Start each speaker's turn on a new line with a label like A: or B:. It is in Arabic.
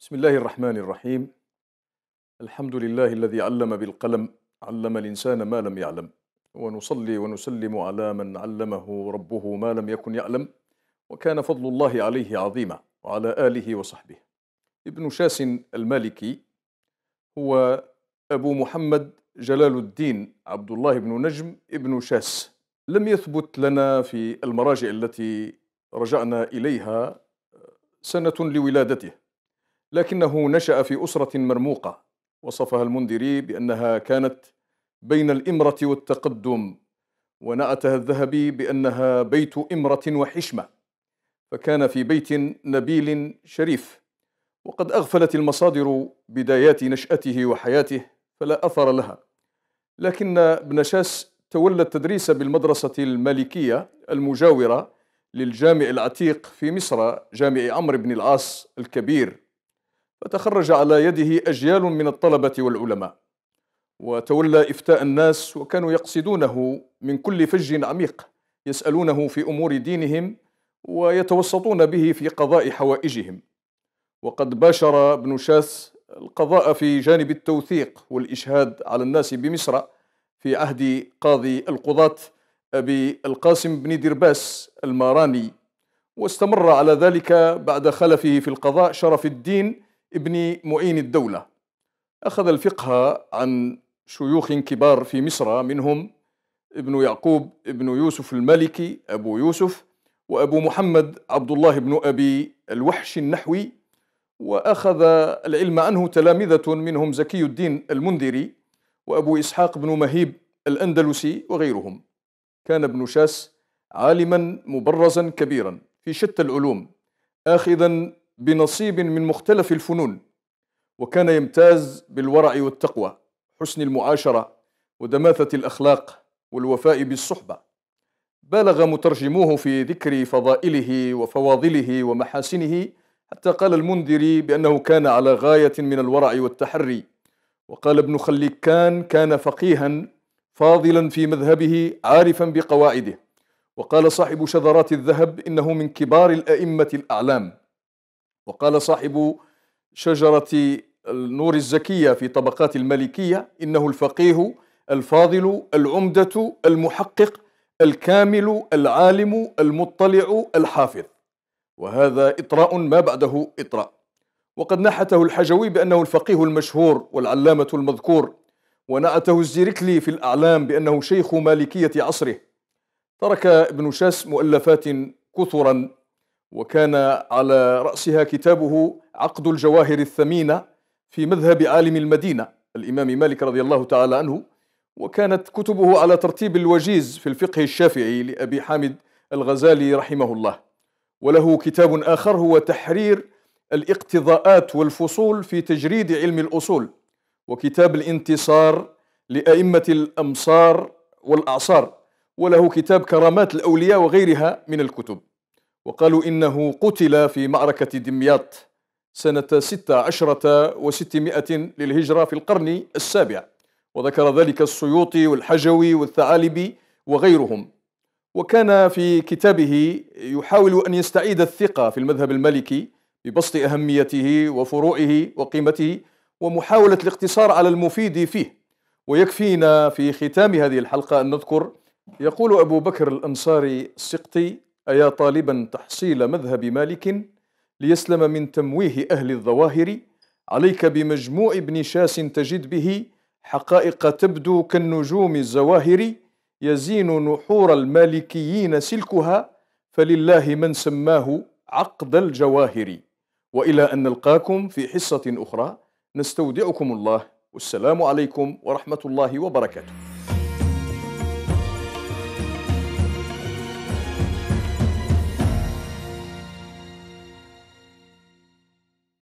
A: بسم الله الرحمن الرحيم الحمد لله الذي علم بالقلم علم الإنسان ما لم يعلم ونصلي ونسلم على من علمه ربه ما لم يكن يعلم وكان فضل الله عليه عظيما وعلى آله وصحبه ابن شاس المالكي هو أبو محمد جلال الدين عبد الله بن نجم ابن شاس لم يثبت لنا في المراجع التي رجعنا إليها سنة لولادته لكنه نشأ في أسرة مرموقة وصفها المنذري بأنها كانت بين الإمرة والتقدم ونأتها الذهبي بأنها بيت إمرة وحشمة فكان في بيت نبيل شريف وقد أغفلت المصادر بدايات نشأته وحياته فلا أثر لها لكن ابن شاس تولى التدريس بالمدرسة المالكية المجاورة للجامع العتيق في مصر جامع عمرو بن العاص الكبير فتخرج على يده أجيال من الطلبة والعلماء وتولى إفتاء الناس وكانوا يقصدونه من كل فج عميق يسألونه في أمور دينهم ويتوسطون به في قضاء حوائجهم وقد باشر ابن شاس القضاء في جانب التوثيق والإشهاد على الناس بمصر في عهد قاضي القضاة أبي القاسم بن درباس الماراني واستمر على ذلك بعد خلفه في القضاء شرف الدين ابن معين الدولة أخذ الفقه عن شيوخ كبار في مصر منهم ابن يعقوب ابن يوسف المالكي أبو يوسف وأبو محمد عبد الله بن أبي الوحش النحوي وأخذ العلم عنه تلامذة منهم زكي الدين المنذري وأبو إسحاق بن مهيب الأندلسي وغيرهم كان ابن شاس عالما مبرزا كبيرا في شتى العلوم آخذا بنصيب من مختلف الفنون وكان يمتاز بالورع والتقوى حسن المعاشرة ودماثة الأخلاق والوفاء بالصحبة بالغ مترجموه في ذكر فضائله وفواضله ومحاسنه حتى قال المنذري بأنه كان على غاية من الورع والتحري وقال ابن خليكان كان فقيها فاضلا في مذهبه عارفا بقواعده وقال صاحب شذرات الذهب إنه من كبار الأئمة الأعلام وقال صاحب شجرة النور الزكية في طبقات الملكية إنه الفقيه الفاضل العمدة المحقق الكامل العالم المطلع الحافظ وهذا إطراء ما بعده إطراء وقد نحته الحجوي بأنه الفقيه المشهور والعلامة المذكور ونعته الزيركلي في الأعلام بأنه شيخ مالكية عصره ترك ابن شاس مؤلفات كثرا وكان على رأسها كتابه عقد الجواهر الثمينة في مذهب عالم المدينة الإمام مالك رضي الله تعالى عنه وكانت كتبه على ترتيب الوجيز في الفقه الشافعي لأبي حامد الغزالي رحمه الله وله كتاب آخر هو تحرير الاقتضاءات والفصول في تجريد علم الأصول وكتاب الانتصار لأئمة الأمصار والأعصار وله كتاب كرامات الأولياء وغيرها من الكتب وقالوا إنه قتل في معركة دمياط سنة عشرة وستمائة للهجرة في القرن السابع وذكر ذلك السيوطي والحجوي والثعالبي وغيرهم وكان في كتابه يحاول أن يستعيد الثقة في المذهب المالكي ببسط أهميته وفروعه وقيمته ومحاولة الاقتصار على المفيد فيه ويكفينا في ختام هذه الحلقة أن نذكر يقول أبو بكر الأنصاري السقطي أيا طالبا تحصيل مذهب مالك ليسلم من تمويه أهل الظواهر عليك بمجموع ابن شاس تجد به حقائق تبدو كالنجوم الزواهر يزين نحور المالكيين سلكها فلله من سماه عقد الجواهر والى ان نلقاكم في حصه اخرى نستودعكم الله والسلام عليكم ورحمه الله وبركاته